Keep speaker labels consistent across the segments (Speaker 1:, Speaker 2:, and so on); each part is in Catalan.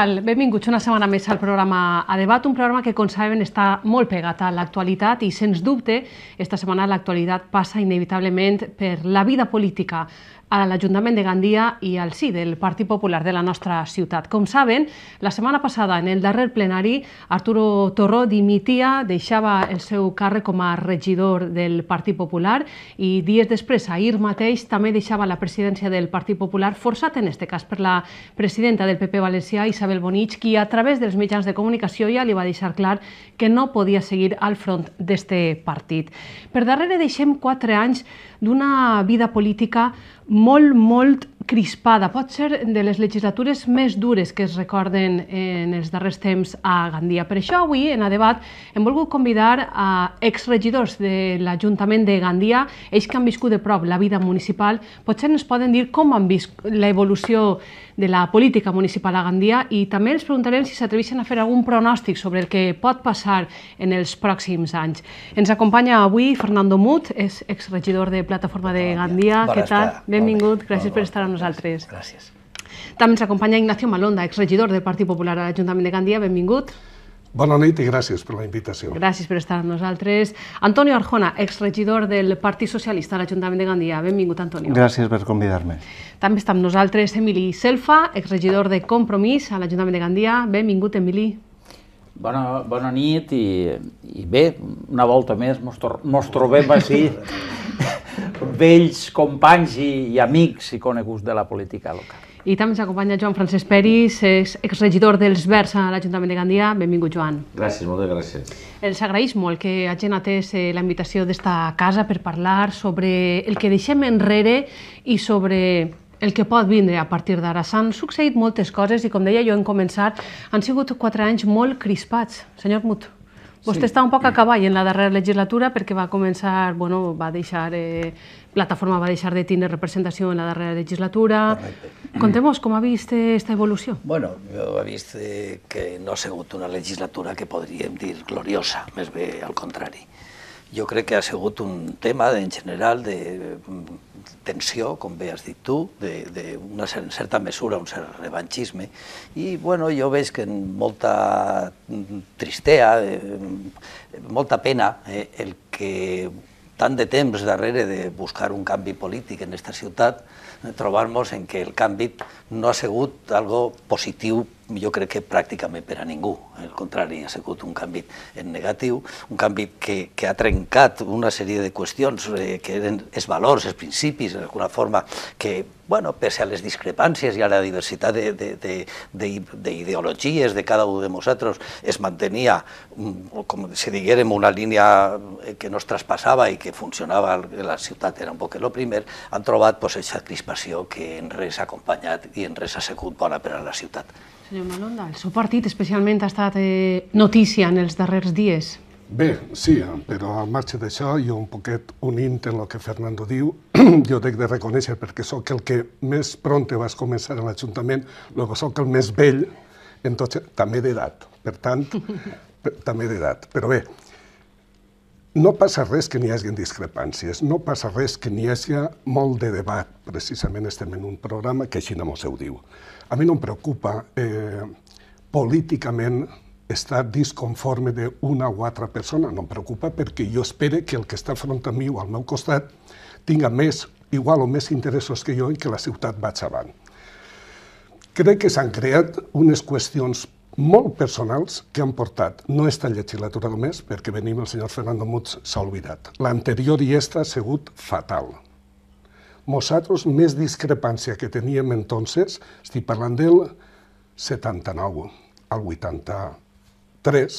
Speaker 1: tal? Benvinguts una setmana més al programa A Debat, un programa que, com sabem, està molt pegat a l'actualitat i, sens dubte, esta setmana l'actualitat passa inevitablement per la vida política, a l'Ajuntament de Gandia i al sí del Partit Popular de la nostra ciutat. Com saben, la setmana passada, en el darrer plenari, Arturo Torró dimitia, deixava el seu càrrec com a regidor del Partit Popular i dies després, ahir mateix, també deixava la presidència del Partit Popular, forçat en este cas per la presidenta del PP Valencià, Isabel Bonich, qui a través dels mitjans de comunicació ja li va deixar clar que no podia seguir al front d'este partit. Per darrere deixem quatre anys d'una vida política molt, molt crispada. Pot ser de les legislatures més dures que es recorden en els darrers temps a Gandia. Per això avui, en a debat, hem volgut convidar a exregidors de l'Ajuntament de Gandia, ells que han viscut de prop la vida municipal, potser ens poden dir com han vist l'evolució de la política municipal a Gandia i també els preguntarem si s'atreveixen a fer algun pronòstic sobre el que pot passar en els pròxims anys. Ens acompanya avui Fernando Mut, és exregidor de Plataforma de Gandia. Bona Què tal? Benvingut, gràcies per estar amb nosaltres. Gràcies. També ens acompanya Ignacio Malonda, exregidor del Partit Popular a l'Ajuntament de Gandia. Benvingut.
Speaker 2: Bona nit i gràcies per la invitació.
Speaker 1: Gràcies per estar amb nosaltres. Antonio Arjona, exregidor del Partit Socialista a l'Ajuntament de Gandia. Benvingut, Antonio. Gràcies
Speaker 3: per convidar-me.
Speaker 1: També està amb nosaltres Emili Selfa, exregidor de Compromís a l'Ajuntament de Gandia. Benvingut, Emili.
Speaker 4: Bona, bona nit i, i bé, una volta més ens trobem així vells companys i, i amics i coneguts de
Speaker 5: la política local.
Speaker 1: I també ens acompanya Joan Francesc Peris, és exregidor dels Verds a l'Ajuntament de Gandia. Benvingut, Joan.
Speaker 5: Gràcies, moltes gràcies.
Speaker 1: Ens agraeix molt que hagin atès eh, la invitació d'esta casa per parlar sobre el que deixem enrere i sobre el que pot vindre a partir d'ara. S'han succeït moltes coses i, com deia jo en començar, han sigut quatre anys molt crispats. Senyor Mut. Vostè sí. està un poc a cavall en la darrera legislatura perquè va començar, bueno, va deixar, eh, Plataforma va deixar de tenir representació en la darrera legislatura. Correcte. Contemos com ha vist aquesta eh, evolució.
Speaker 6: Bueno, jo he vist eh, que no ha sigut una legislatura que podríem dir gloriosa, més bé al contrari jo crec que ha sigut un tema en general de mm, tensió, com bé has dit tu, d'una certa mesura, un cert revanchisme, i bueno, jo veig que en molta mm, tristea, eh, mm, molta pena, eh, el que tant de temps darrere de buscar un canvi polític en aquesta ciutat, eh, trobar-nos en que el canvi no ha sigut algo positiu jo crec que pràcticament per a ningú. Al contrari, ha sigut un canvi en negatiu, un canvi que, que ha trencat una sèrie de qüestions eh, que eren els valors, els principis, d'alguna forma, que bueno, pese a les discrepàncies i a la diversitat d'ideologies de, de, de, de cada un de nosaltres, es mantenia, mm, com si diguérem, una línia eh, que no es traspassava i que funcionava a la ciutat, era un poc el primer, han trobat pues, aquesta crispació que en res ha acompanyat i en res ha sigut bona per a la ciutat.
Speaker 1: Senyor Malonda, el seu partit especialment ha estat eh, notícia en els darrers dies.
Speaker 6: Bé, sí, però al marge d'això,
Speaker 2: jo un poquet unint en el que Fernando diu, jo dec de reconèixer perquè sóc el que més pront vas començar a l'Ajuntament, el que sóc el més vell, en tot, també d'edat, per tant, també d'edat. Però bé, no passa res que n'hi hagin discrepàncies, no passa res que n'hi hagi molt de debat. Precisament estem en un programa que així no mos ho diu. A mi no em preocupa eh, políticament estar disconforme d'una o altra persona. No em preocupa perquè jo espero que el que està front a mi o al meu costat tinga més, igual o més interessos que jo i que la ciutat vaig avant. Crec que s'han creat unes qüestions molt personals que han portat. No és tan legislatura només, perquè venim el senyor Fernando Muts s'ha oblidat. L'anterior i esta ha sigut fatal. Nosaltres, més discrepància que teníem entonces, estic parlant del 79 al 83,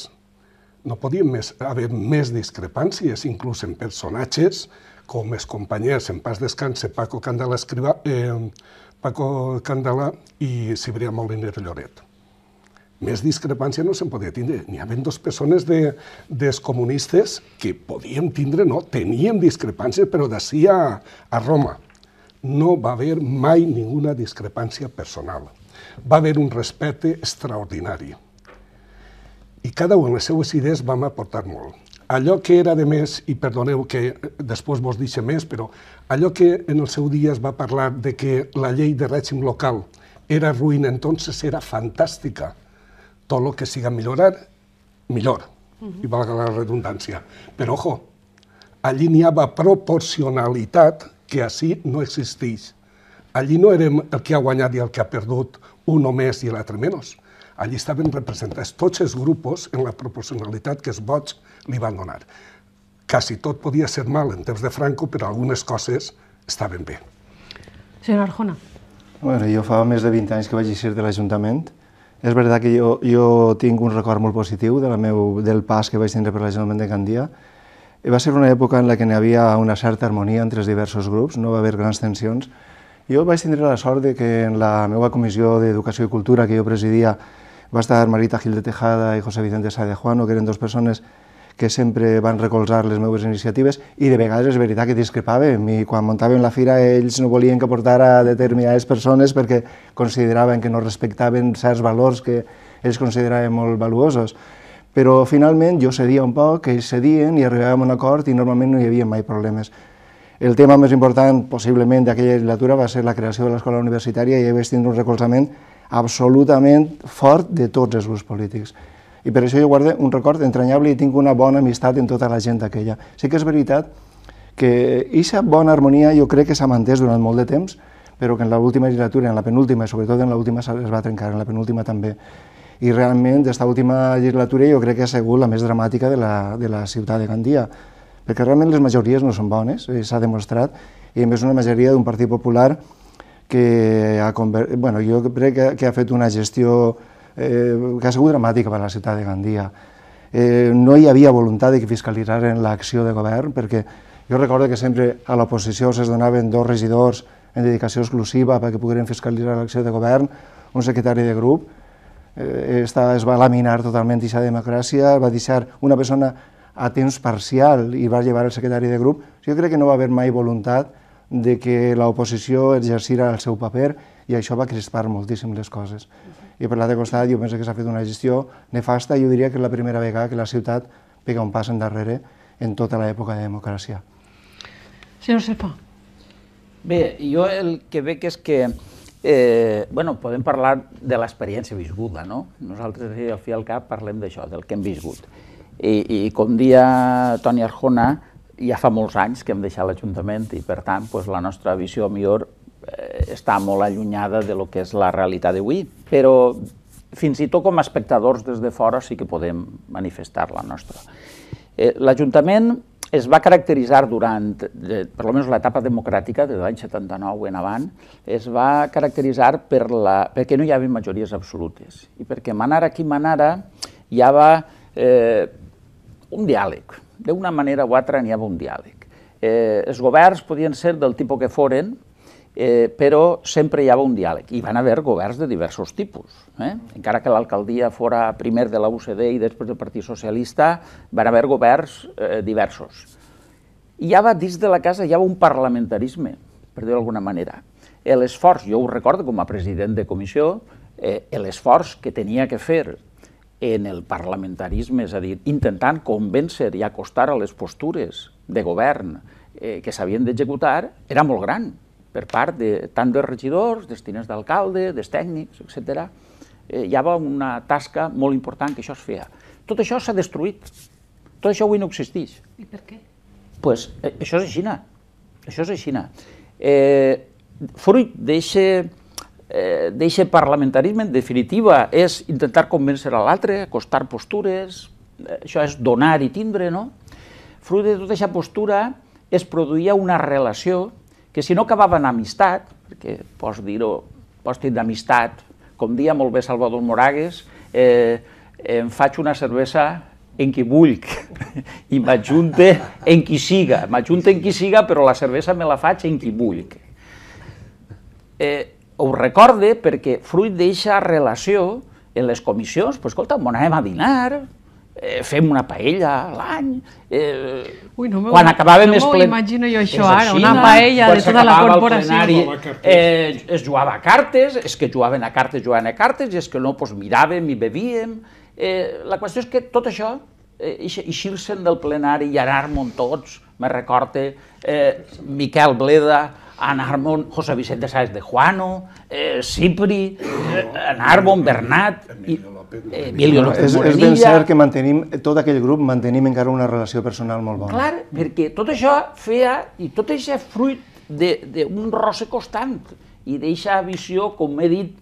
Speaker 2: no podíem més, haver més discrepàncies, inclús en personatges, com els companys en pas descanse Paco Candela, Escriba, eh, Paco Candela i Sibria Moliner Lloret més discrepància no se'n podia tindre. N'hi havia dues persones de, dels comunistes que podíem tindre, no, teníem discrepàncies, però d'ací a, a Roma no va haver mai ninguna discrepància personal. Va haver un respecte extraordinari. I cada un les seues idees vam aportar molt. Allò que era de més, i perdoneu que després vos deixe més, però allò que en el seu dia es va parlar de que la llei de règim local era ruïna, entonces era fantàstica tot lo que siga millorar, millor, uh -huh. i valga la redundància. Però, ojo, allí n'hi havia proporcionalitat que així no existeix. Allí no érem el que ha guanyat i el que ha perdut, un o més i l'altre menys. Allí estaven representats tots els grups en la proporcionalitat que els vots li van donar. Quasi tot podia ser mal en temps de Franco, però algunes coses estaven bé.
Speaker 1: Senyora Arjona.
Speaker 3: Bueno, jo fa més de 20 anys que vaig ser de l'Ajuntament és veritat que jo, jo tinc un record molt positiu de la meu, del pas que vaig tindre per l'Ajuntament de Gandia. Eh, va ser una època en la que n'hi havia una certa harmonia entre els diversos grups, no va haver grans tensions. Jo vaig tindre la sort de que en la meva comissió d'Educació i Cultura que jo presidia va estar Marita Gil de Tejada i José Vicente Sadejuano, que eren dues persones que sempre van recolzar les meves iniciatives i de vegades és veritat que discrepàvem i quan muntàvem la fira ells no volien que portara determinades persones perquè consideraven que no respectaven certs valors que ells consideraven molt valuosos. Però finalment jo cedia un poc, ells cedien i arribàvem a un acord i normalment no hi havia mai problemes. El tema més important possiblement d'aquella legislatura va ser la creació de l'escola universitària i hi vaig tindre un recolzament absolutament fort de tots els grups polítics i per això jo guardo un record entranyable i tinc una bona amistat amb tota la gent d'aquella. Sí que és veritat que aquesta bona harmonia jo crec que s'ha mantès durant molt de temps, però que en l'última legislatura, en la penúltima, sobretot en l'última es va trencar, en la penúltima també. I realment, d'esta última legislatura jo crec que ha sigut la més dramàtica de la, de la ciutat de Gandia, perquè realment les majories no són bones, eh, s'ha demostrat, i a més una majoria d'un partit popular que ha, bueno, jo crec que, que ha fet una gestió eh, que ha sigut dramàtica per a la ciutat de Gandia. Eh, no hi havia voluntat de que fiscalitzaren l'acció de govern, perquè jo recordo que sempre a l'oposició es donaven dos regidors en dedicació exclusiva perquè pogueren fiscalitzar l'acció de govern, un secretari de grup, eh, esta es va laminar totalment aquesta democràcia, va deixar una persona a temps parcial i va llevar el secretari de grup. Jo crec que no va haver mai voluntat de que l'oposició exercira el seu paper i això va crispar moltíssim les coses i per l'altre costat jo penso que s'ha fet una gestió nefasta i jo diria que és la primera vegada que la ciutat pega un pas endarrere en tota l'època de democràcia.
Speaker 1: Senyor Serpa.
Speaker 4: Bé, jo el que veig és que eh, bueno, podem parlar de l'experiència viscuda, no? Nosaltres, al fi i al cap, parlem d'això, del que hem viscut. I, i com dia Toni Arjona, ja fa molts anys que hem deixat l'Ajuntament i, per tant, pues, la nostra visió millor Eh, està molt allunyada de lo que és la realitat d'avui, però fins i tot com a espectadors des de fora sí que podem manifestar la nostra. Eh, L'Ajuntament es va caracteritzar durant, per almenys l'etapa democràtica, de l'any 79 en avant, es va caracteritzar per la, perquè no hi havia majories absolutes i perquè manara qui manara hi havia eh, un diàleg. D'una manera o altra n'hi havia un diàleg. Eh, els governs podien ser del tipus que foren, eh, però sempre hi havia un diàleg. I van haver governs de diversos tipus. Eh? Encara que l'alcaldia fora primer de la UCD i després del Partit Socialista, van haver governs eh, diversos. I ja va, dins de la casa hi havia un parlamentarisme, per dir-ho d'alguna manera. L'esforç, jo ho recordo com a president de comissió, eh, l'esforç que tenia que fer en el parlamentarisme, és a dir, intentant convèncer i acostar a les postures de govern eh, que s'havien d'executar, era molt gran per part de, tant dels regidors, dels tinents d'alcalde, dels tècnics, etc. Eh, hi havia una tasca molt important que això es feia. Tot això s'ha destruït. Tot això avui no existeix. I per què? pues, eh, això és així. Això és així. Eh, fruit d'aquest eh, parlamentarisme, en definitiva, és intentar convèncer a l'altre, acostar postures, eh, això és donar i tindre, no? Fruit de tota aquesta postura es produïa una relació que si no acabava en amistat, perquè pots dir-ho, pots dir d'amistat, com dia molt bé Salvador Moragues, eh, em faig una cervesa en qui vull i m'ajunte en qui siga, m'ajunte en qui siga, però la cervesa me la faig en qui vull. Eh, ho recorde perquè fruit d'eixa relació en les comissions, pues, escolta, m'anàvem a dinar, eh, fem una paella l'any. Eh, Ui, no quan acabava no més imagino jo això ara, una paella de tota la corporació. Plenari, eh, es jugava a cartes, és que jugaven a cartes, jugaven a cartes, i és que no, doncs miràvem i bevíem. Eh, la qüestió és que tot això, eh, eixir-se'n del plenari i anar-me'n tots, me recorda eh, Miquel Bleda, Anarmon, Harmon, José Vicente Sáez de Juano, eh, Cipri, eh, Anarbon, Bernat... I, eh, Emilio López és, és ben cert que
Speaker 3: mantenim, tot aquell grup mantenim encara una relació personal molt bona. Clar,
Speaker 4: perquè tot això feia, i tot això fruit d'un roce constant i d'eixa visió, com he dit,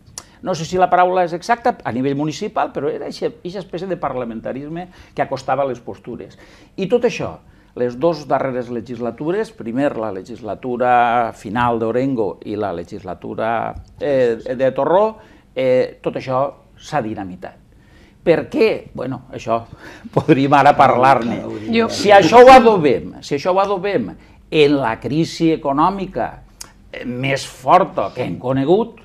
Speaker 4: no sé si la paraula és exacta a nivell municipal, però era aquesta espècie de parlamentarisme que acostava les postures. I tot això, les dues darreres legislatures, primer la legislatura final d'Orengo i la legislatura eh, de Torró, eh, tot això s'ha dinamitat. Per què? Bueno, això podríem ara parlar-ne.
Speaker 1: Si això ho
Speaker 4: adobem, si això ho adobem en la crisi econòmica eh, més forta que hem conegut,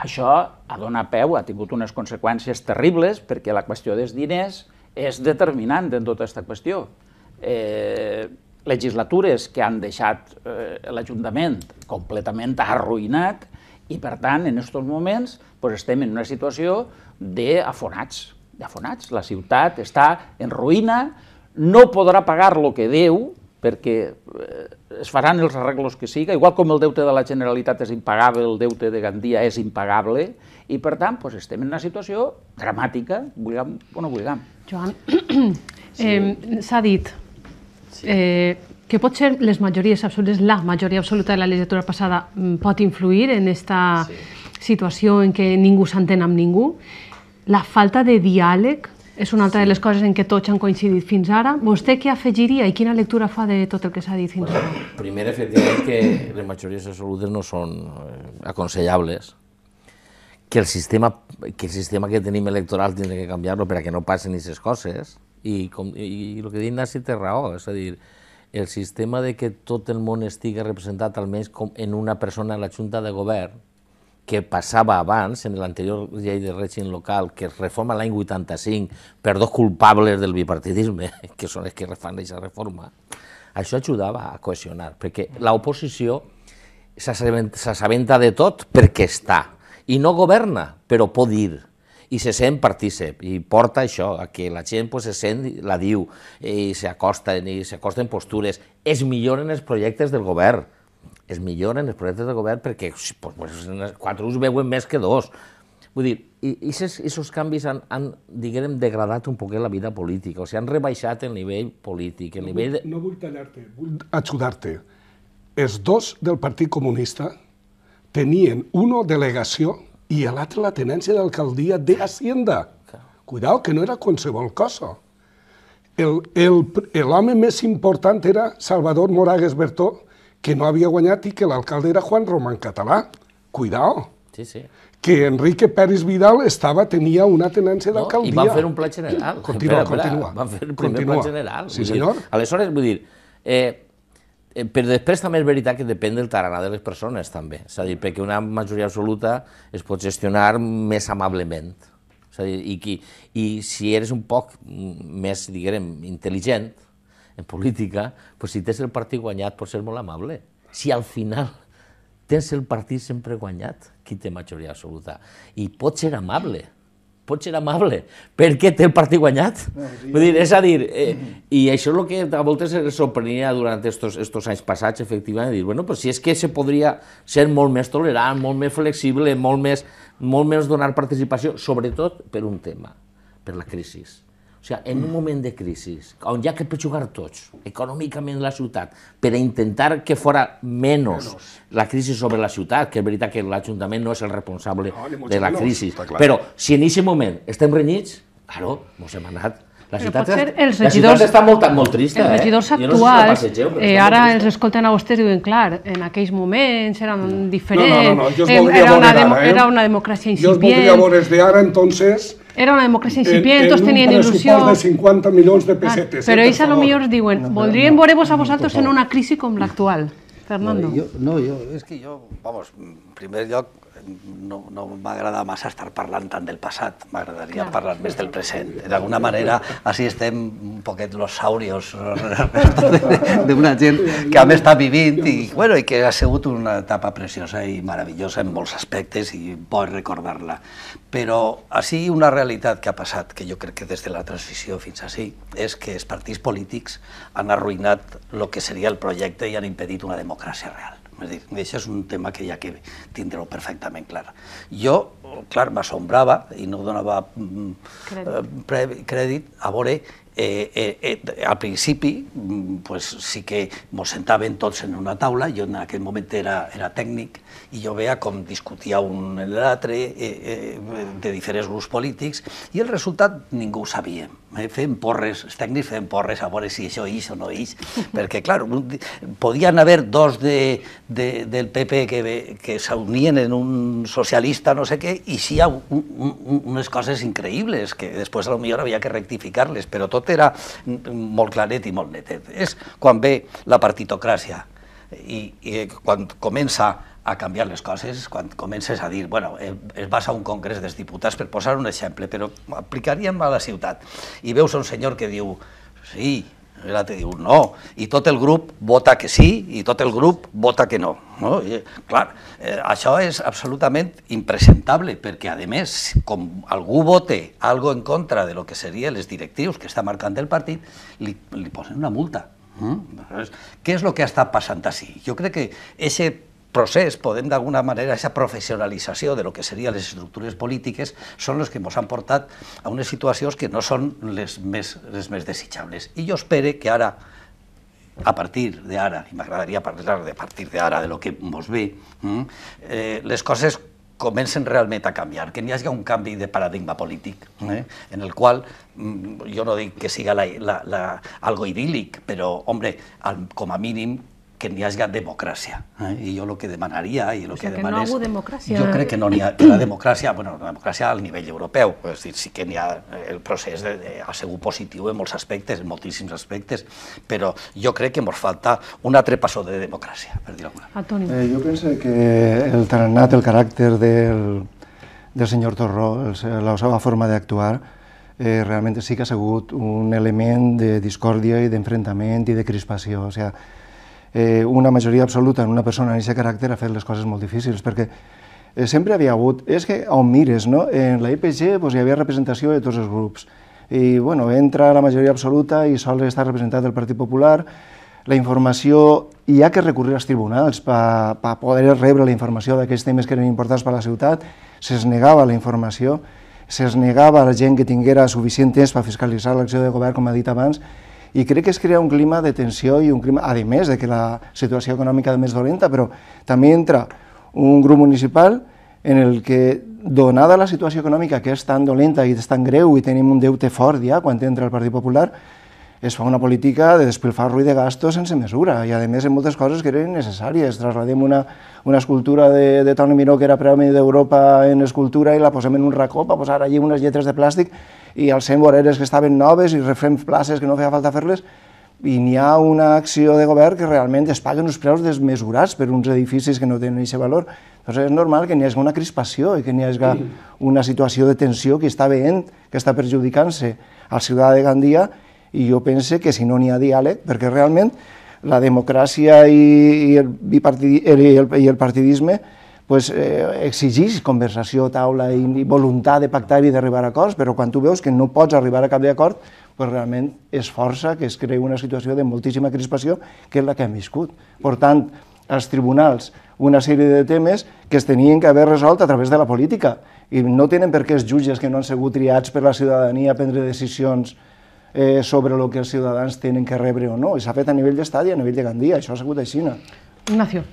Speaker 4: això ha donat peu ha tingut unes conseqüències terribles perquè la qüestió dels diners és determinant en tota aquesta qüestió eh, legislatures que han deixat eh, l'Ajuntament completament arruïnat i, per tant, en aquests moments pues, estem en una situació d'afonats, d'afonats. La ciutat està en ruïna, no podrà pagar el que deu, perquè eh, es faran els arreglos que siga, igual com el deute de la Generalitat és impagable, el deute de Gandia és impagable, i per tant doncs, estem en una situació dramàtica, vulguem o no vulguem.
Speaker 1: Joan, s'ha sí. eh, dit Sí. Eh, que ser les majories absolutes, la majoria absoluta de la legislatura passada mm, pot influir en aquesta sí. situació en què ningú s'entén amb ningú. La falta de diàleg és una altra sí. de les coses en què tots han coincidit fins ara. Vostè què afegiria i quina lectura fa de tot el que s'ha dit fins bueno, ara?
Speaker 5: Primer, efectivament, que les majories absolutes no són eh, aconsellables, que el sistema que, el sistema que tenim electoral tindrà que canviar-lo per a que no passin aquestes coses, i, com, i, i el que diu Ignasi té raó, és a dir, el sistema de que tot el món estigui representat almenys com en una persona a la Junta de Govern, que passava abans, en l'anterior llei de règim local, que es reforma l'any 85 per dos culpables del bipartidisme, que són els que fan aquesta reforma, això ajudava a cohesionar, perquè l'oposició s'assabenta de tot perquè està, i no governa, però pot dir i se sent partícip i porta això, a que la gent pues, se sent, la diu, i s'acosten, i s'acosten postures, es milloren els projectes del govern, es milloren els projectes del govern perquè pues, pues, quatre us veuen més que dos. Vull dir, i aquests canvis han, han, diguem, degradat un poquet la vida política, o sigui, han rebaixat el nivell polític, el no nivell... De...
Speaker 2: No vull tallar-te,
Speaker 5: vull ajudar-te. Els dos del Partit Comunista tenien una
Speaker 2: delegació i a l'altre la tenència d'alcaldia de Hacienda. Cuidao, que no era qualsevol cosa. L'home més important era Salvador Moragues Bertó, que no havia guanyat i que l'alcalde era Juan Román Català. Cuidao. Sí, sí. Que Enrique Pérez Vidal estava, tenia una tenència d'alcaldia. No, I van fer un pla general. Continua, espera, espera, continua. Van fer el primer continua. pla general. Sí, senyor.
Speaker 5: Dir, aleshores, vull dir, eh, Eh, però després també és veritat que depèn del tarannà de les persones, també. És a dir, perquè una majoria absoluta es pot gestionar més amablement. És a dir, i, qui, i si eres un poc mm, més, diguem, intel·ligent en política, pues si tens el partit guanyat pots ser molt amable. Si al final tens el partit sempre guanyat, qui té majoria absoluta. I pots ser amable, pot ser amable, perquè té el partit guanyat. No, sí, Vull dir, és a dir, eh, mm-hmm. i això és el que a voltes es sorprenia durant estos, estos anys passats, efectivament, dir, bueno, pues si és que se podria ser molt més tolerant, molt més flexible, molt més, molt més donar participació, sobretot per un tema, per la crisi. O sigui, en un moment de crisi, on hi ha que pejugar tots, econòmicament la ciutat, per intentar que fora menys la crisi sobre la ciutat, que és veritat que l'Ajuntament no és el responsable no, de la crisi, però si en aquest moment estem renyits, claro, ens hem anat la ciutat, però els regidors, la ciutat està molt, molt trista. Els regidors eh? actuals, no sé si passegeu, eh, ara
Speaker 1: els escolten a vostès i diuen, clar, en aquells moments eren diferents, no, no, no, no. Era, una ara, eh? era una democràcia incipient... Jo els voldria veure
Speaker 2: des d'ara, entonces,
Speaker 1: Era una democracia incipiente, tots tenien En un pressupost de
Speaker 6: 50 millones de pessetes. Ah, pero ahí ells a
Speaker 1: lo mejor, diuen, no, ¿podrían no, veure a vosaltres en una crisis como la actual? Fernando. No, yo,
Speaker 6: no, yo, es que yo, vamos, en primer lugar, no, no m'agrada massa estar parlant tant del passat, m'agradaria parlar més del present. D'alguna manera, així estem un poquet los saurios d'una gent que a més està vivint i, bueno, i que ha sigut una etapa preciosa i meravellosa en molts aspectes i bo recordar-la. Però així una realitat que ha passat, que jo crec que des de la transició fins així, és que els partits polítics han arruïnat el que seria el projecte i han impedit una democràcia real. És dir, això és un tema que ja que tindreu perfectament clar. Jo, clar, m'assombrava i no donava mm, crèdit. Eh, crèdit a veure eh, eh, eh, al principi mm, pues, sí que ens sentàvem tots en una taula, jo en aquell moment era, era tècnic, i jo veia com discutia un l'altre eh, eh, de diferents grups polítics, i el resultat ningú ho sabia. Eh? Fèiem porres, els tècnics feien porres a veure si això ix o no ix, perquè, clar, podien haver dos de, de, del PP que, que s'unien en un socialista no sé què, i sí hi ha un, un, unes coses increïbles que després a lo millor havia que rectificar-les, però tot era molt claret i molt netet. És quan ve la partitocràcia i, i quan comença a canviar les coses, quan comences a dir, bueno, eh, es vas a un congrés dels diputats, per posar un exemple, però aplicaríem a la ciutat, i veus un senyor que diu, sí, i l'altre diu no, i tot el grup vota que sí i tot el grup vota que no. no? I, clar, eh, això és absolutament impresentable perquè, a més, com algú vote algo en contra de lo que seria les directius que està marcant el partit, li, li posen una multa. Mm? Què és el que està passant així? Jo crec que aquest procés, podem d'alguna manera, aquesta professionalització de lo que serien les estructures polítiques, són les que ens han portat a unes situacions que no són les més, les més desitjables. I jo espero que ara, a partir d'ara, i m'agradaria parlar de partir d'ara, de lo que ens ve, hm, eh, les coses comencen realment a canviar, que n'hi hagi un canvi de paradigma polític, eh? en el qual hm, jo no dic que siga la, la, la, algo idíl·lic, però, home, com a mínim que n'hi hagi democràcia. Eh? I jo el que demanaria... I el o sigui, que, que demanes, no hi
Speaker 1: democràcia. Jo crec que
Speaker 6: no n'hi ha que la democràcia, bueno, la democràcia al nivell europeu, és dir, sí que n'hi ha, eh, el procés de, de, ha sigut positiu en molts aspectes, en moltíssims aspectes, però jo crec que ens falta un altre passó de democràcia, per
Speaker 3: dir-ho alguna Antoni. Eh, jo penso que el tarannat, el caràcter del, del senyor Torró, el, la seva forma d'actuar, eh, realment sí que ha sigut un element de discòrdia i d'enfrontament i de crispació. O sigui, eh, una majoria absoluta en una persona en aquest caràcter ha fet les coses molt difícils, perquè eh, sempre havia hagut, és que on mires, no? en la IPG pues, doncs, hi havia representació de tots els grups, i bueno, entra la majoria absoluta i sol estar representat el Partit Popular, la informació, hi ha que recurrir als tribunals per pa, pa poder rebre la informació d'aquests temes que eren importants per a la ciutat, se'ls negava la informació, se'ls negava a la gent que tinguera suficient temps per fiscalitzar l'acció de govern, com ha dit abans, i crec que es crea un clima de tensió i un clima, a més de que la situació econòmica és més dolenta, però també entra un grup municipal en el que, donada la situació econòmica que és tan dolenta i és tan greu i tenim un deute fort ja quan entra el Partit Popular, es fa una política de despilfarro i de gasto sense mesura, i a més en moltes coses que eren necessàries. Trasladem una, una escultura de, de Toni Miró, que era premi d'Europa en escultura, i la posem en un racó per posar allí unes lletres de plàstic, i 100 voreres que estaven noves i refem places que no feia falta fer-les, i n'hi ha una acció de govern que realment es paguen uns preus desmesurats per uns edificis que no tenen aquest valor. Llavors és normal que n'hi hagi una crispació i que n'hi hagi una situació de tensió que està veient, que està perjudicant-se al ciutadà de Gandia i jo pense que si no n'hi ha diàleg, perquè realment la democràcia i, i, el, i, el, i el partidisme pues, eh, exigeix conversació, taula i, i voluntat de pactar i d'arribar a acords, però quan tu veus que no pots arribar a cap d'acord, pues, realment es força que es creï una situació de moltíssima crispació, que és la que hem viscut. Per tant, els tribunals una sèrie de temes que es tenien que haver resolt a través de la política i no tenen per què els jutges que no han sigut triats per la ciutadania a prendre decisions eh, sobre el que els ciutadans tenen que rebre o no. I s'ha fet a nivell d'estat i a nivell de Gandia, això ha sigut així. No?
Speaker 1: Ignacio.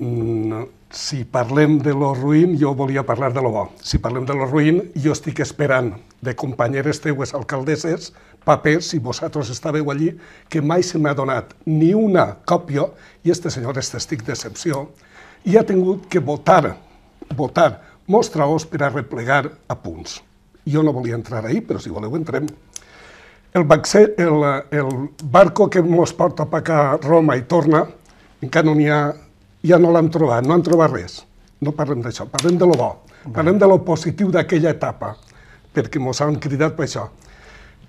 Speaker 2: No, si parlem de lo ruïn, jo volia parlar de lo bo. Si parlem de lo ruïn, jo estic esperant de companyeres teues alcaldesses papers, si vosaltres estàveu allí, que mai se m'ha donat ni una còpia, i este senyor és testic d'excepció, i ha tingut que votar, votar, mostra-os per a replegar a punts. Jo no volia entrar ahir, però si voleu entrem el, baxer, el, el barco que ens porta per a Roma i torna, encara no n'hi ha, ja no l'hem trobat, no hem trobat res. No parlem d'això, parlem de lo bo, parlem de lo positiu d'aquella etapa, perquè mos han cridat per això.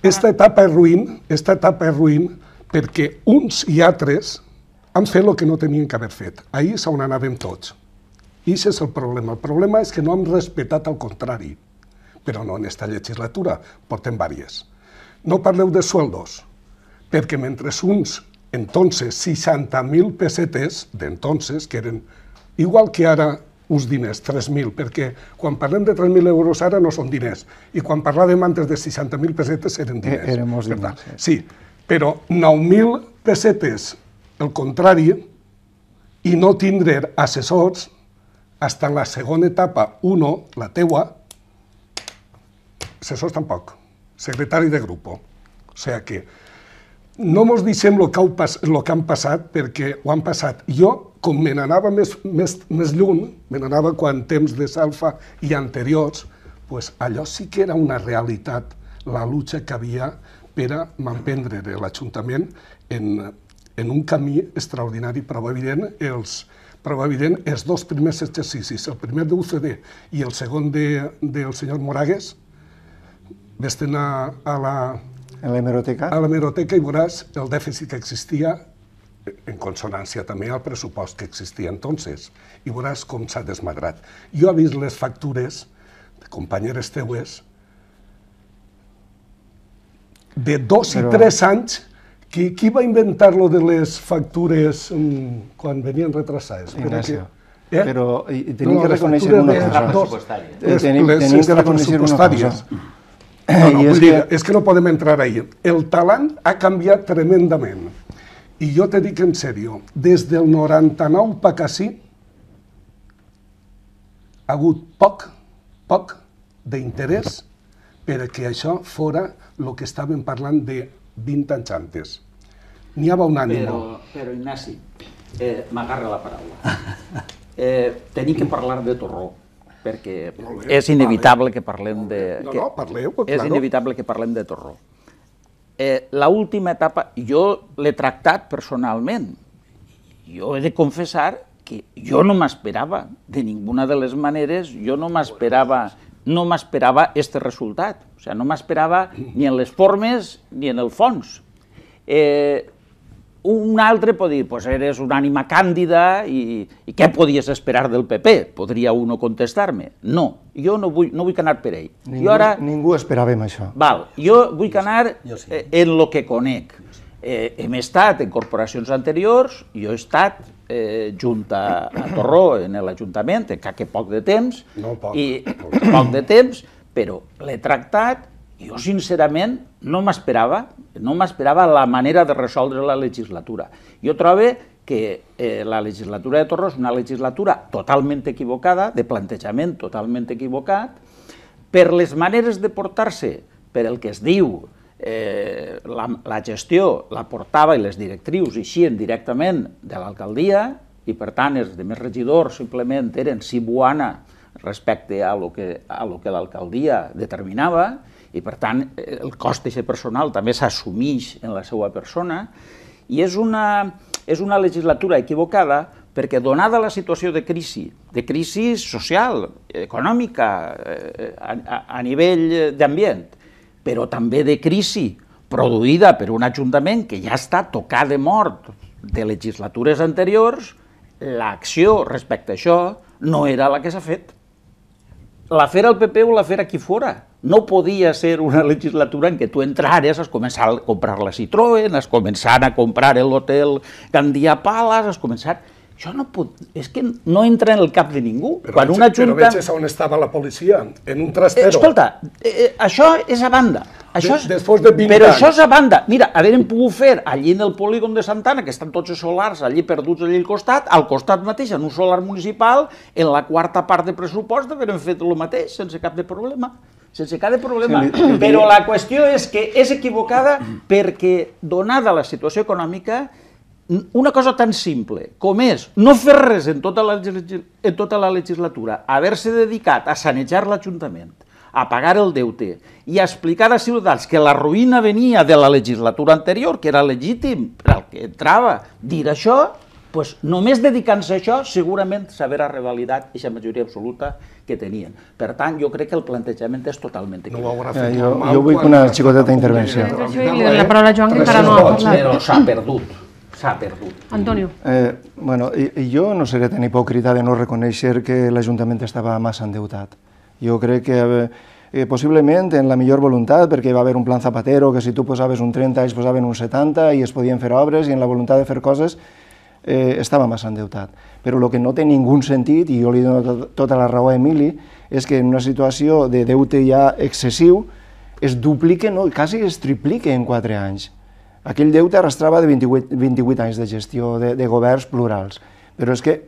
Speaker 2: Esta etapa és ruïn, esta etapa és ruïn, perquè uns i altres han fet el que no tenien que haver fet. Ahir és on anàvem tots. I això és el problema. El problema és que no hem respetat al contrari, però no en esta legislatura, portem diverses. No parleu de sueldos, perquè mentre uns, entonces, 60.000 pessetes d'entonces, que eren igual que ara uns diners, 3.000, perquè quan parlem de 3.000 euros ara no són diners, i quan parlàvem antes de 60.000 pessetes eren eh, diners. Eren molts diners. tant, eh. sí, però 9.000 pessetes, el contrari, i no tindre assessors, fins la segona etapa 1, la teua, assessors tampoc secretari de grup. O sigui que no mos deixem el que, pas, lo que han passat perquè ho han passat. Jo, com me n'anava més, més, més lluny, me n'anava quan temps de Salfa i anteriors, pues allò sí que era una realitat, la lucha que havia per a de l'Ajuntament en, en un camí extraordinari, però evident, els, però evident, els dos primers exercicis, el primer d'UCD i el segon de, del senyor Moragues, Vés a, a la... A l'hemeroteca? A l'hemeroteca i veuràs el dèficit que existia en consonància també al pressupost que existia entonces, i veuràs com s'ha desmagrat. Jo he vist les factures de companyeres teues de dos Però... i tres anys qui, qui va inventar-lo de les factures mmm, quan venien retrasades? Ignacio.
Speaker 3: Eh? Però tenim no, que reconèixer una cosa. Dos, les, tenim, les tenim que reconèixer una cosa. No, no, I
Speaker 2: és, dir, que... és que no podem entrar ahí. El talent ha canviat tremendament. I jo te dic en sèrio, des del 99 pa que sí, ha hagut poc, poc d'interès perquè això fora el que estàvem parlant de 20 anys antes. N'hi havia un ànim. Però,
Speaker 4: però Ignasi, eh, m'agarra la paraula. Eh, tenim que parlar de Torró perquè és inevitable vale. que parlem de... No, no, parleu. Que, és inevitable que parlem de Torró. Eh, L'última etapa, jo l'he tractat personalment. Jo he de confessar que jo no m'esperava, de ninguna de les maneres, jo no m'esperava no m'esperava este resultat. O sigui, no m'esperava ni en les formes ni en el fons. Eh, un altre pot dir, pues eres una ànima càndida i, i què podies esperar del PP? Podria uno contestar-me. No, jo no vull, no vull anar per ell. Ningú, ara...
Speaker 3: ningú esperàvem això. Val,
Speaker 4: jo vull anar jo sí. Eh, en lo que conec. Eh, hem estat en corporacions anteriors, jo he estat eh, junta a Torró, en l'Ajuntament, encara que poc de temps, no, poc. i poc de temps, però l'he tractat, jo sincerament no m'esperava, no m'esperava la manera de resoldre la legislatura. Jo trobo que eh, la legislatura de Torros és una legislatura totalment equivocada, de plantejament totalment equivocat, per les maneres de portar-se, per el que es diu, eh, la, la gestió la portava i les directrius eixien directament de l'alcaldia i per tant els de més regidors simplement eren si buana respecte a lo que, a lo que l'alcaldia determinava i, per tant, eh, el cost d'aquest personal també s'assumeix en la seva persona i és una, és una legislatura equivocada perquè donada la situació de crisi, de crisi social, econòmica, eh, a, a, nivell d'ambient, però també de crisi produïda per un ajuntament que ja està tocat de mort de legislatures anteriors, l'acció respecte a això no era la que s'ha fet. La fera al PP o la fera qui fora no podia ser una legislatura en què tu entrares, has començat a comprar la Citroën, has començat a comprar l'hotel Gandia Palace, has començat... Jo no pot... És que no entra en el cap de ningú. Però Quan veig, una junta... Però veig
Speaker 2: on estava la policia, en un trastero. Eh, escolta,
Speaker 4: eh, eh això és a banda. Això és, després de 20 però anys. això és a banda. Mira, haurem pogut fer allí en el polígon de Santana, que estan tots els solars allí perduts allí al costat, al costat mateix, en un solar municipal, en la quarta part de pressupost, haurem fet el mateix, sense cap de problema sense cap problema, sí, li, li però la qüestió és que és equivocada perquè, donada la situació econòmica, una cosa tan simple com és no fer res en tota la, en tota la legislatura, haver-se dedicat a sanejar l'Ajuntament, a pagar el deute i a explicar a ciutadans que la ruïna venia de la legislatura anterior, que era legítim però al que entrava dir això, pues, només dedicant-se a això, segurament s'haverà revalidat aquesta majoria absoluta que tenien. Per tant, jo crec que el plantejament és totalment equivocat. No ho haurà eh, fet eh, jo, jo vull una
Speaker 3: xicoteta intervenció.
Speaker 1: La paraula Joan, que encara no ha parlat. Però s'ha perdut s'ha perdut. Antonio.
Speaker 3: Eh, bueno, jo no seré tan hipòcrita de no reconèixer que l'Ajuntament estava massa endeutat. Jo crec que eh, eh possiblement en la millor voluntat, perquè va haver un plan Zapatero, que si tu posaves un 30, ells posaven un 70 i es podien fer obres, i en la voluntat de fer coses eh, estava massa endeutat. Però el que no té ningú sentit, i jo li dono tota la raó a Emili, és que en una situació de deute ja excessiu es duplica, no, quasi es triplica en 4 anys. Aquell deute arrastrava de 28, 28 anys de gestió de, de governs plurals, però és que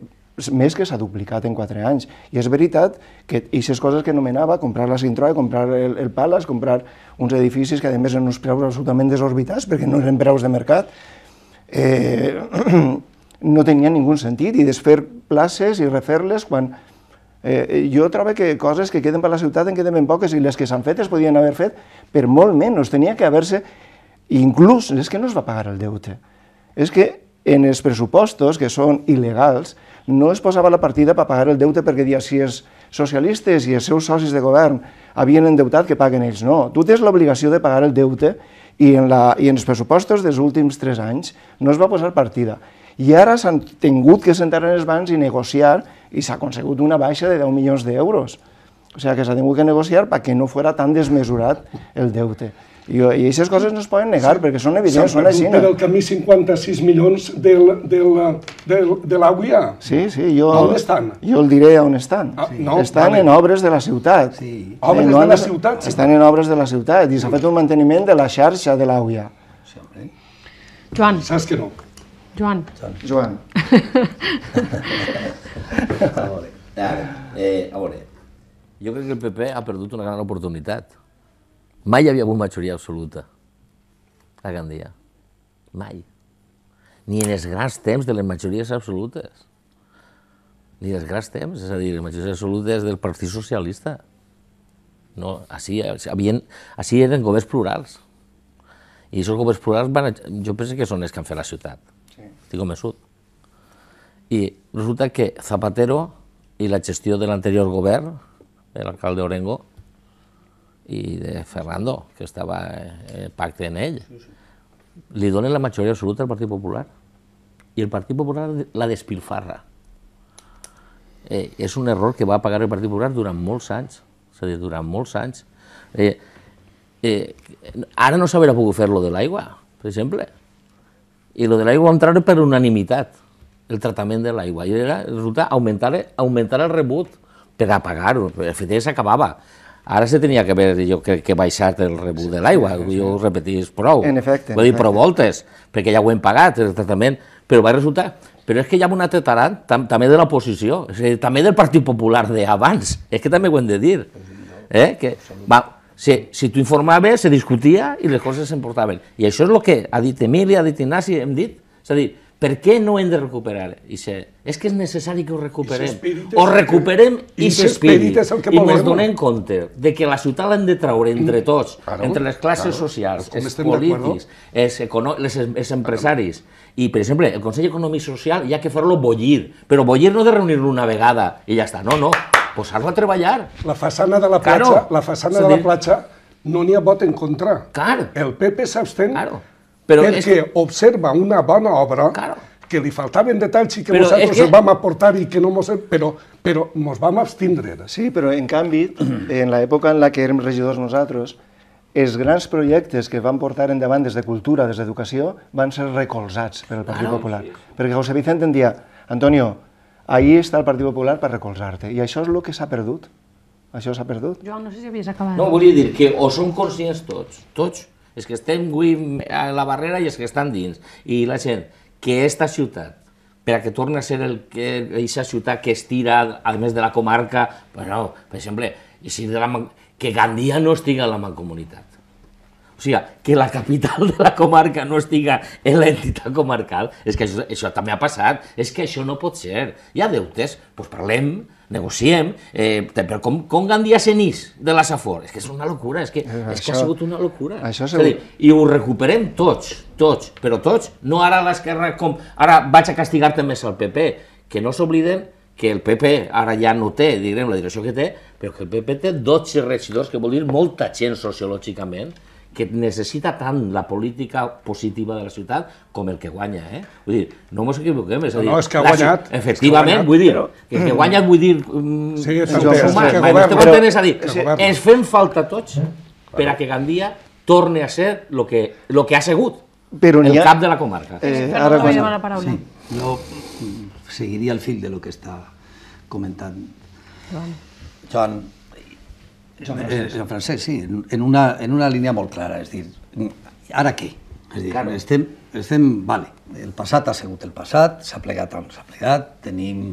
Speaker 3: més que s'ha duplicat en 4 anys. I és veritat que aquestes coses que anomenava, comprar la Cintroa, comprar el, el Palace, comprar uns edificis que a més en uns preus absolutament desorbitats perquè no eren preus de mercat, eh, no tenia ningú sentit, i desfer places i refer-les quan... Eh, eh, jo trobo que coses que queden per la ciutat en queden ben poques i les que s'han fet es podien haver fet per molt menys, tenia que haver-se... Inclús, és que no es va pagar el deute. És que en els pressupostos, que són il·legals, no es posava la partida per pagar el deute perquè dia si els socialistes i els seus socis de govern havien endeutat, que paguen ells. No, tu tens l'obligació de pagar el deute i en, la, i en els pressupostos dels últims tres anys no es va posar partida. I ara s'han tingut que sentar en els bancs i negociar i s'ha aconseguit una baixa de 10 milions d'euros. O sigui que s'ha tingut que negociar perquè no fos tan desmesurat el deute. I, i aquestes coses no es poden negar, sí. perquè són evidents, són així. Per el
Speaker 2: camí 56 milions del, del, del, de l'AUIA.
Speaker 3: Sí, sí, jo... On estan? Jo el diré on estan. Ah, sí. no, estan vale. en obres de la ciutat. Sí. Ah, obres eh, no, de la ciutat? Sí. Estan en obres de la ciutat i s'ha fet un manteniment de la xarxa de l'AUIA. Sí,
Speaker 1: Joan. Saps que no. Joan.
Speaker 3: Joan. a
Speaker 5: veure, ara, eh, a veure, jo crec que el PP ha perdut una gran oportunitat. Mai hi havia hagut majoria absoluta a Gandia. Mai. Ni en els grans temps de les majories absolutes. Ni els grans temps, és a dir, les majories absolutes del Partit Socialista. No, així, havien, així eren governs plurals. I aquests governs plurals van, jo penso que són els que han fet la ciutat. Sí. Estic convençut. I resulta que Zapatero i la gestió de l'anterior govern, de l'alcalde Orengo, i de Fernando, que estava en eh, pacte en ell, sí, sí. li donen la majoria absoluta al Partit Popular. I el Partit Popular la despilfarra. Eh, és un error que va pagar el Partit Popular durant molts anys. És a dir, durant molts anys. Eh, eh, ara no s'haurà pogut fer lo de l'aigua, per exemple. I el de l'aigua va entrar per unanimitat, el tractament de l'aigua. I era, resulta augmentar, augmentar el rebut per apagar-ho. Efectivament s'acabava. Ara se tenia que haver, jo crec que baixat el rebut de l'aigua, sí, sí, jo ho repetís prou. En efecte. he dit prou voltes, perquè ja ho hem pagat, el tractament. Però va resultar... Però és que hi ha un altre tarant, tam també de l'oposició, també del Partit Popular d'abans, és que també ho hem de dir. Eh? Que, va, si, si tu informaves, se discutia i les coses s'emportaven. I això és el que ha dit Emili, ha dit Ignasi, hem dit. És a dir, per què no hem de recuperar? I se, és que és necessari que ho recuperem. Ho recuperem i s'espirit. I ens donem compte de que la ciutat l'hem de traure entre mm. tots, claro, entre les classes claro. socials, Com els polítics, els, econo... les, els empresaris. I, per exemple, el Consell Econòmic Social hi ha que fer-lo bollir, però bollir no de reunir-lo una vegada i ja està. No, no, posar la a treballar. La façana
Speaker 2: de la platja, claro. la façana de la platja no n'hi ha vot en contra. Claro. El PP s'abstén claro. Però perquè és que... observa una bona obra claro. que li
Speaker 3: faltaven detalls i que però nosaltres que... el vam aportar i que no mos... Però, però mos vam abstindre. Sí, però en canvi, en l'època en la que érem regidors nosaltres, els grans projectes que van portar endavant des de cultura, des d'educació, van ser recolzats per el Partit Popular. Perquè José Vicente en dia, Antonio, ahir està el Partit Popular per recolzar-te. I això és el que s'ha perdut. Això s'ha perdut.
Speaker 1: Joan, no sé si havies acabat. No, volia dir que
Speaker 5: o som conscients tots, tots, els que estem avui a la barrera i els que estan dins, i la gent, que aquesta ciutat, per a que torni a ser el que aquesta ciutat que estira, a més de la comarca, però, per exemple, si de la, que Gandia no estiga a la mancomunitat o sigui, que la capital de la comarca no estiga en l'entitat comarcal, és que això, això també ha passat, és que això no pot ser. Hi ha deutes, doncs parlem, negociem, eh, però com, com Gandia Senís de la Safor? És que és una locura, és que, això, eh, és que ha sigut
Speaker 3: una locura. Això segur... és a dir,
Speaker 5: I ho recuperem tots, tots, però tots, no ara l'esquerra com ara vaig a castigar-te més al PP, que no s'oblidem que el PP ara ja no té, direm, la direcció que té, però que el PP té 12 regidors, que vol dir molta gent sociològicament, que necessita tant la política positiva de la ciutat com el que guanya, eh? Vull dir, no ens equivoquem, és a dir... No, és que ha guanyat. La, efectivament, guanyat, vull dir, però... que, que guanya, vull dir... sí, mm, és, és, és, és, és, però, és a dir, ens fem falta tots eh? per a que Gandia torne a ser el que, lo que ha sigut,
Speaker 3: però el ha... cap de la comarca. Eh,
Speaker 6: ara quan... la paraula. Sí, jo seguiria el fil de lo que està comentant. Joan, Joan Joan Francesc. Eh, francès, Francesc, sí, en una, en una línia molt clara, és dir, ara què? És dir, claro. estem, estem, vale, el passat ha sigut el passat, s'ha plegat on s'ha plegat, tenim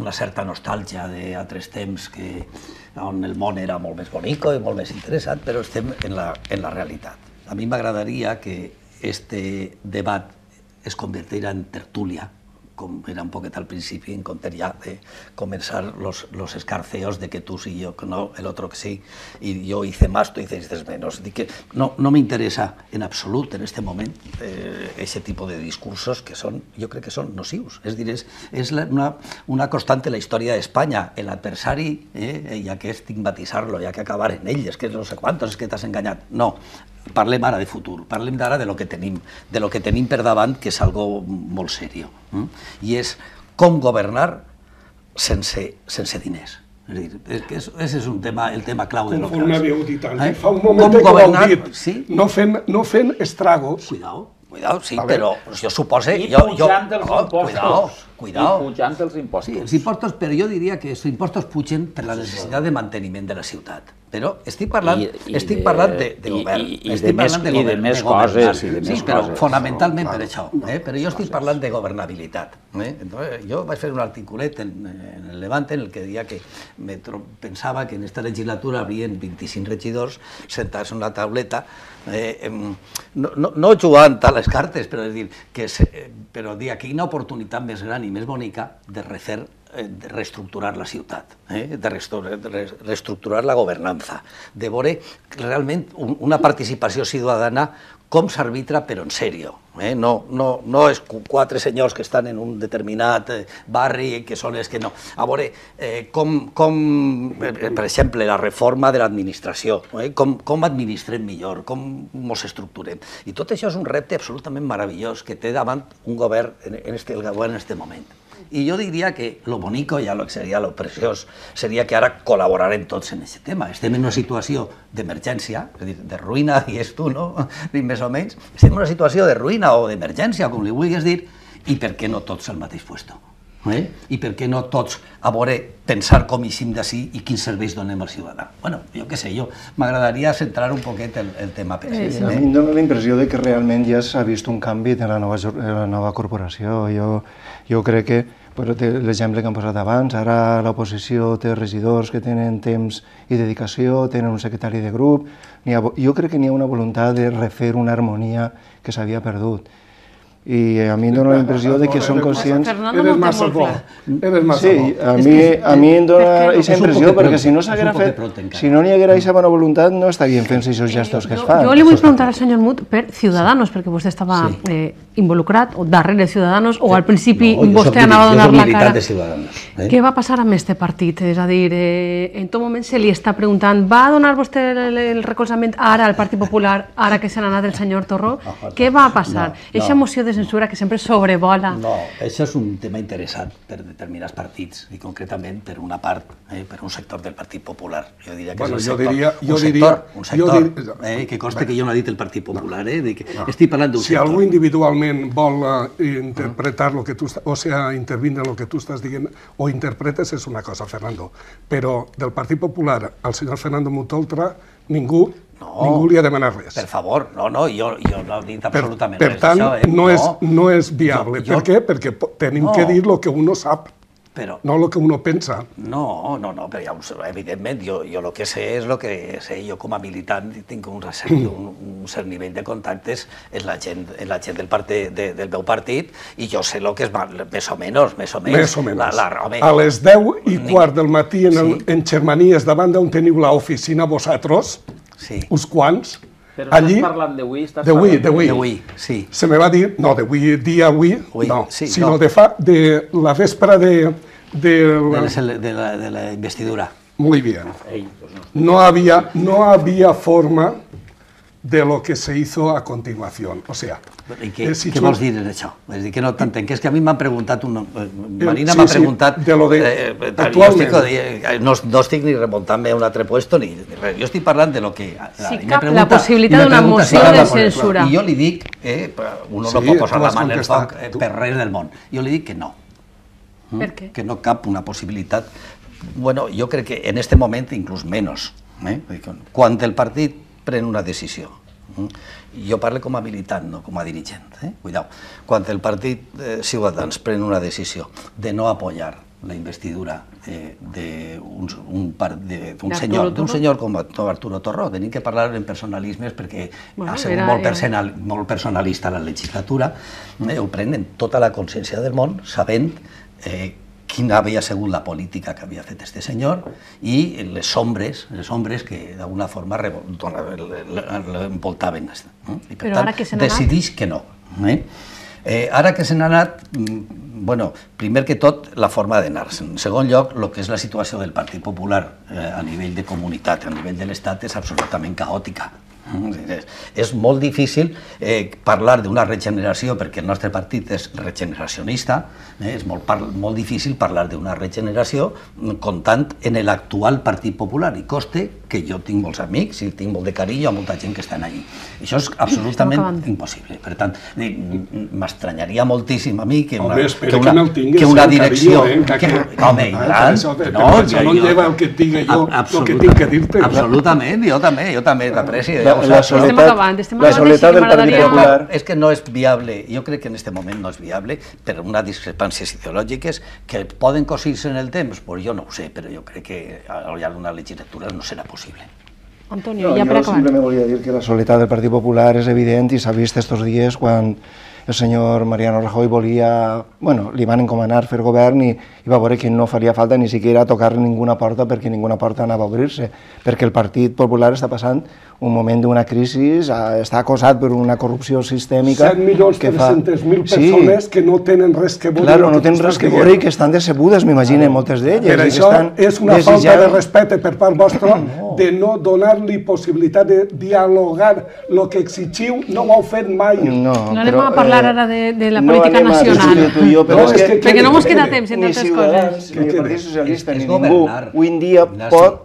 Speaker 6: una certa nostàlgia d'altres temps que, on el món era molt més bonic i molt més interessant, però estem en la, en la realitat. A mi m'agradaria que este debat es convertirà en tertúlia, com era un poquet al en encontrar ya de començar los, los escarceos de que tú sí, yo no, el otro que sí, y yo hice más, tú dices menos. De que no, no me interesa en absoluto en este moment eh, ese tipo de discursos que son, yo creo que son nocivos. Es decir, es, és la, una, una constante la historia de España, el adversario, eh, eh, ya que estigmatizarlo, ya que acabar en ellos, que no sé cuántos, es que te has engañado. No, parlem ara de futur, parlem d'ara de lo que tenim, de lo que tenim per davant, que és algo molt serio, mm? i és com governar sense, sense diners. És dir, és que és, és un tema, el tema clau de Conforme lo que... Conforme dit eh? fa un moment que ho heu dit, sí? no, fent, no fent estragos. Cuidao, cuidao, sí, però jo supose... I jo, jo, dels no, impostos. Cuidao,
Speaker 4: cuidao. I pujant els impostos. Sí, els
Speaker 6: impostos, però jo diria que els impostos pugen per la necessitat de manteniment de la ciutat però estic parlant, I, i estic parlant de, de govern, i, i, estic de més, de govern, i de més de coses, i de més sí, però coses, fonamentalment no, per això, eh? però jo estic parlant de governabilitat. Eh? Entonces, jo vaig fer un articulet en, en el Levante en el que deia que me pensava que en esta legislatura havien 25 regidors sentats en la tauleta eh, no, no, no jugant a les cartes, però, és dir, que se, eh, però dir, aquí hi ha una oportunitat més gran i més bonica de refer Eh, de reestructurar la ciutat, eh? de, reestructurar la governança, de veure realment una participació ciutadana com s'arbitra, però en sèrio. Eh? No, no, no és quatre senyors que estan en un determinat eh, barri que són els que no. A veure, eh, com, com, eh, per exemple, la reforma de l'administració, eh? com, com administrem millor, com ens estructurem. I tot això és un repte absolutament meravellós que té davant un govern, en este, el govern en aquest moment. Y yo diría que lo bonico, ja lo seria lo preciós, seria que ara col·laborarem tots en aquest tema. Estem en una situació d'emergència, és a dir, de ruïna, és tu, no? Dic més o menys. Estem en una situació de ruïna o d'emergència, com li vulguis dir, i per què no tots al mateix lloc? eh? i per què no tots a veure pensar com hicim d'ací i quins serveis donem al ciutadà. bueno, jo què sé, jo m'agradaria centrar un poquet el, el tema. Per
Speaker 3: sí, sí. Eh? A mi em dóna la impressió de que realment ja s'ha vist un canvi de la nova, de la nova corporació. Jo, jo crec que però l'exemple que hem posat abans, ara l'oposició té regidors que tenen temps i dedicació, tenen un secretari de grup, ha, jo crec que n'hi ha una voluntat de refer una harmonia que s'havia perdut i a mi em dóna la impressió de que són conscients... Eres massa bo,
Speaker 4: eres massa bo. Sí, a mi,
Speaker 3: a mi em dóna aquesta impressió, perquè si no s'haguera fet, si no n'hi haguera aquesta bona voluntat, no estarien fent-se aquests eh, gestos que es fan. Jo li vull
Speaker 1: preguntar al senyor Mut per Ciudadanos, perquè vostè estava eh, involucrat o darrere Ciudadanos o al principi no, vostè anava a donar la cara. De eh? Què va passar amb este partit? És a dir, eh, en tot moment se li està preguntant va donar vostè el, el recolzament ara al Partit Popular, ara que se n'ha anat el senyor Torró? No, Què va passar? No, no. Eixa moció de censura que sempre sobrevola.
Speaker 6: No, això és un tema interessant per determinats partits i concretament per una part, eh, per un sector del Partit Popular. Jo diria que bueno, és un sector, diria, un, sector diria, un sector, diria, eh, que consta que jo no ha dit el Partit Popular, eh, que no. estic parlant d'un si sector. Si algú
Speaker 2: individualment realment vol eh, interpretar lo que tu, o sea, intervindre el que tu estàs dient o interpretes és una cosa, Fernando. Però del Partit Popular al senyor Fernando Mutoltra ningú no, ningú li ha demanat res. Per
Speaker 6: favor, no, no, jo, jo no he dit absolutament per, per res. Per tant, això, eh? no, és,
Speaker 2: no és viable. Jo, jo... Per què? Perquè tenim no. que dir el que un no sap. Però... no lo que uno pensa.
Speaker 6: No, no, no, però ja, evidentment, jo, jo el que sé és el que sé, jo com a militant tinc un, cert, mm. un, un cert nivell de contactes en la gent, en la gent del, part, de, del meu partit i jo sé el que és més o menys, més o menys. Més o menys. La, la, home, a les
Speaker 2: 10 i quart del matí en, el, sí. en Xermanies, davant d'on teniu l'oficina vosaltres, sí. uns quants, Allí,
Speaker 6: de Wii, de
Speaker 2: Se me va a decir... no, de Wii, día Wii, no, sí, de la véspera de... De
Speaker 6: la, investidura. Muy bien. Pues
Speaker 2: no, había, no había forma de
Speaker 6: lo que se hizo a continuación. O sea... qué, què, si què vols dir en això? És dir, que no t'entenc, que és que a mi m'han preguntat... un... Eh, eh, Marina sí, m'ha sí, preguntat... De lo de, eh, actualment. Jo estic, eh, no, no estic ni remuntant-me a un altre puesto, ni, jo estic parlant de lo que... Sí, cap, pregunta, la possibilitat d'una moció de censura. I jo li dic, eh, uno sí, no pot posar la mà en el foc eh, per res del món, jo li dic que no. Mm? Per què? Que no cap una possibilitat... Bueno, jo crec que en este moment inclús menys. Eh? Quan el partit pren una decisió. Mm? Jo parlo com a militant, no com a dirigent. Eh? Cuidao. Quan el partit eh, Ciutadans pren una decisió de no apoyar la investidura d'un un, un senyor, un senyor com Arturo Torró. Tenim que parlar en personalismes perquè bueno, ha sigut molt, personal, molt personalista la legislatura. Eh, ho prenen tota la consciència del món sabent eh, quina havia sigut la política que havia fet este senyor i les ombres, les ombres que d'alguna forma l'envoltaven. Eh? I per Però tant, que decidís que no. Eh? Eh, ara que se n'ha anat, mm, bueno, primer que tot, la forma d'anar-se'n. En segon lloc, el que és la situació del Partit Popular eh, a nivell de comunitat, a nivell de l'Estat, és absolutament caòtica. És molt difícil eh, parlar d'una regeneració perquè el nostre partit és regeneracionista, eh, és molt, molt difícil parlar d'una regeneració comptant en l'actual Partit Popular i coste que jo tinc molts amics i tinc molt de carinyo a molta gent que estan allí. Això és absolutament impossible. Per tant, eh, m'estranyaria moltíssim a mi que una, home, que una, que, no que una eh, direcció... Carinyo, eh? que, que, home, ah, i tant, no, jo, no lleva el que et diga jo, el que tinc que dir-te. Absolutament, jo també, jo també t'aprecio la soledat, estem acabant, estem acabant, la soledat del Partit Popular... És que no és viable, jo crec que en aquest moment no és viable per unes discrepàncies ideològiques que poden cosir-se en el temps, pues jo no ho sé, però jo crec que al llarg d'una legislatura no serà possible.
Speaker 3: Antonio, no, ja per acabar. Jo simplement volia dir que la soledat del Partit Popular és evident i s'ha vist estos dies quan el senyor Mariano Rajoy volia... Bueno, li van encomanar fer govern i, i va veure que no faria falta ni siquiera tocar ninguna porta perquè ninguna porta anava a obrir-se, perquè el Partit Popular està passant un moment d'una crisi, està acosat per una corrupció sistèmica... 7 milions que fa... persones sí.
Speaker 2: que no tenen res que veure... Claro, no tenen res que veure i que
Speaker 3: estan decebudes, m'imagino, moltes d'elles. Per això estan és una desitjant... falta de
Speaker 2: respecte per part vostra no. de no donar-li possibilitat de dialogar. El que exigiu no ho heu fet mai. No, no anem a parlar parlar
Speaker 1: ara eh, de, de la política no nacional. Tu jo, però no, és que, perquè no mos queda temps en altres coses. Ni Ciutadans, ni el Partit Socialista,
Speaker 3: ni ningú, avui en dia pot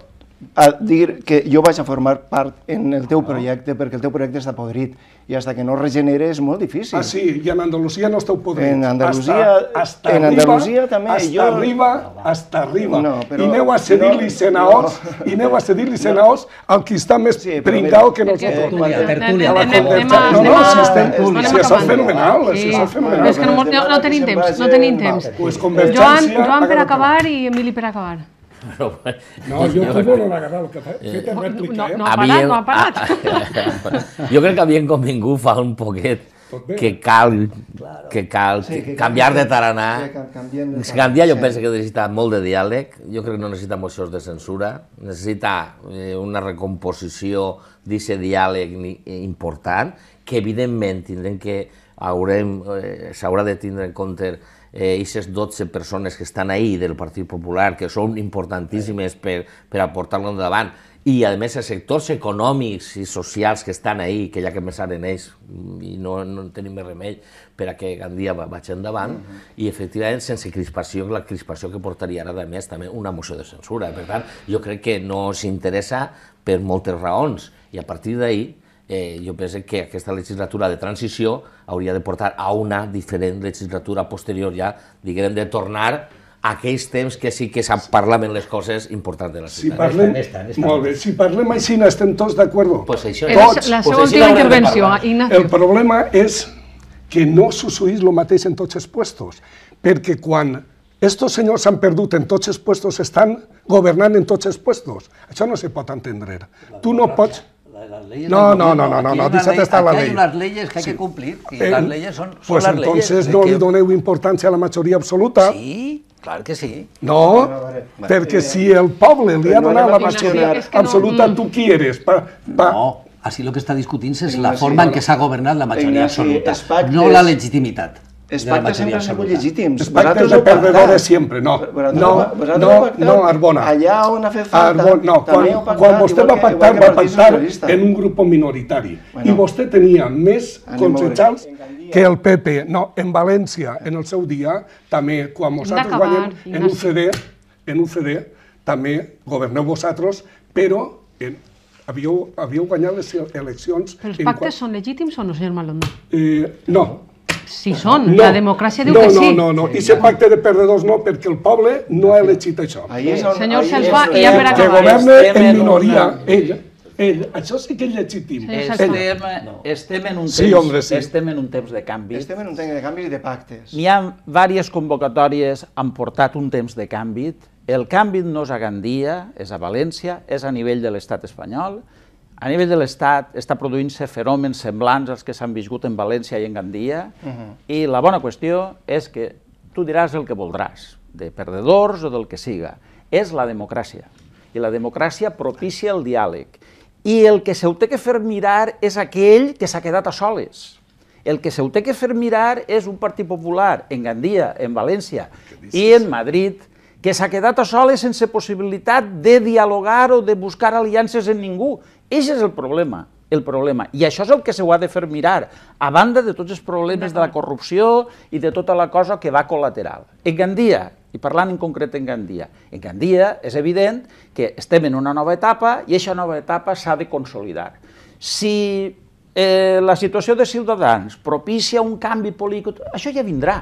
Speaker 3: a dir que jo vaig a formar part en el teu ah. projecte, perquè el teu projecte està podrit, i fins que no regenera és molt difícil. Ah, sí, i en Andalusia no esteu podrits. En Andalusia, hasta, hasta en Andalusia arriba, també. Hasta jo... arriba,
Speaker 2: hasta arriba. No, però, I aneu a cedir-li senaors, no. i aneu a cedir-li senaors al qui està més sí, pringau que nosaltres. Tertúlia, tertúlia. No, no, si estem, si
Speaker 1: això és fenomenal, si és fenomenal. És que no, no, no tenim temps, no tenim temps. Joan, Joan per acabar i Emili per acabar no,
Speaker 6: jo no, Cubo eh. no l'agradava el cafè. Feta no, eh? ha parat, no ha parat. Ah, ah.
Speaker 5: jo crec que havien convingut fa un poquet que cal, claro. que cal sí, que canviar de taranà. Que canvien de taranà. jo penso que necessita molt de diàleg, jo crec que no necessita mocions de censura, necessita eh, una recomposició d'aquest diàleg eh, important, que evidentment tindrem que haurem, eh, s'haurà de tindre en compte eh, aquestes 12 persones que estan ahí del Partit Popular, que són importantíssimes per, per aportar lo endavant, i a més els sectors econòmics i socials que estan ahí, que ja que més en ells i no, no tenim més remei per a que Gandia vaig endavant, uh -huh. i efectivament sense crispació, la crispació que portaria ara a més també una moció de censura. Per tant, jo crec que no s'interessa per moltes raons i a partir d'ahir eh, jo penso que aquesta legislatura de transició hauria de portar a una diferent legislatura posterior ja, diguem, de tornar a aquells temps que sí que se'n les coses importants de la ciutat. Si
Speaker 6: parlem, esta, esta. Molt bé,
Speaker 2: si parlem així estem tots d'acord. Pues això, tots, la seva pues última intervenció, Ignacio. El problema és que no s'usuís el mateix en tots els puestos, perquè quan Estos senyors s'han perdut en tots els puestos, estan governant en tots els puestos. Això no se pot entendre. Tu no pots
Speaker 6: las no, no, no, no, no, no, está la ley. Hay unas leyes que hay que complir, i y El, eh, las són, son, son pues las entonces no li
Speaker 2: doneu importància a la majoria absoluta. Sí,
Speaker 6: Clar que sí. No, bueno, perquè eh, si
Speaker 2: el poble
Speaker 6: li ha donat la majoria absoluta, no, tu qui eres? Pa, pa. No, així el que està discutint és la forma en què s'ha governat la majoria absoluta, no la
Speaker 3: legitimitat. Els pactes sempre han sigut legítims. Pactes de perdedores sempre, no. No, no, no,
Speaker 6: Arbona. Allà on ha
Speaker 2: fet falta, també no, quan, pactat, quan vostè va pactar, va pactar en un grup minoritari. Bueno, I vostè tenia més concejals que el PP. No, en València, en el seu dia, també, quan vosaltres guanyem en UCD, en UCD, també governeu vosaltres, però en, havíeu, havíeu guanyat les eleccions... Però els pactes
Speaker 1: són legítims o no, senyor Malondo?
Speaker 2: Eh, no,
Speaker 1: si són. No, la democràcia diu no, que sí. No, no,
Speaker 2: no, i ser pacte de perdedors no, perquè el poble no ha elegit això. Ahí és el, Senyor Sensba, i ja per
Speaker 3: acabar. Que governa en minoria,
Speaker 2: ella. Ell, això sí que és legítim.
Speaker 4: estem,
Speaker 3: estem, en un temps, sí, hombre, sí.
Speaker 4: estem en un temps de
Speaker 3: canvi. Estem en un temps de canvi i de pactes.
Speaker 4: N'hi ha diverses convocatòries han portat un temps de canvi. El canvi no és a Gandia, és a València, és a nivell de l'estat espanyol, a nivell de l'Estat està produint-se fenòmens semblants als que s'han viscut en València i en Gandia uh mhm. -huh. i la bona qüestió és que tu diràs el que voldràs, de perdedors o del que siga. És la democràcia i la democràcia propicia el diàleg. I el que s'ho té que fer mirar és aquell que s'ha quedat a soles. El que s'ho té que fer mirar és un Partit Popular en Gandia, en València i en Madrid, que s'ha quedat a soles sense possibilitat de dialogar o de buscar aliances en ningú Eix és el problema el problema. I això és el que s'ho ha de fer mirar, a banda de tots els problemes de la corrupció i de tota la cosa que va col·lateral. En Gandia, i parlant en concret en Gandia, en Gandia és evident que estem en una nova etapa i aquesta nova etapa s'ha de consolidar. Si eh, la situació de Ciutadans propicia un canvi polític, això ja vindrà,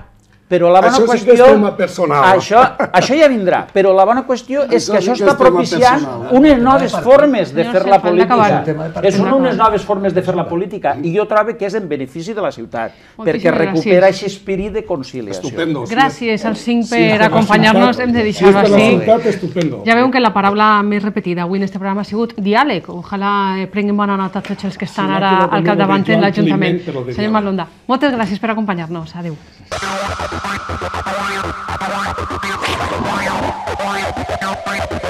Speaker 4: però la bona això qüestió... Això sí que és
Speaker 2: personal. Això,
Speaker 4: això ja vindrà, però la bona qüestió és això que això sí que està propiciant personal. unes noves formes de no fer la política. És una, unes noves formes de fer la política, i jo trobo que és en benefici de la ciutat, Moltíssim perquè recupera aquest espirit de conciliació. Estupendo. Gràcies als cinc per sí, acompanyar-nos, hem de deixar-ho així.
Speaker 1: Ja veuen que la paraula més repetida avui en este programa ha sigut diàleg. Ojalà eh, prenguin bona nota tots els que estan ara al capdavant en l'Ajuntament. Senyor Marlonda, moltes gràcies per acompanyar-nos. Adéu. Thank you.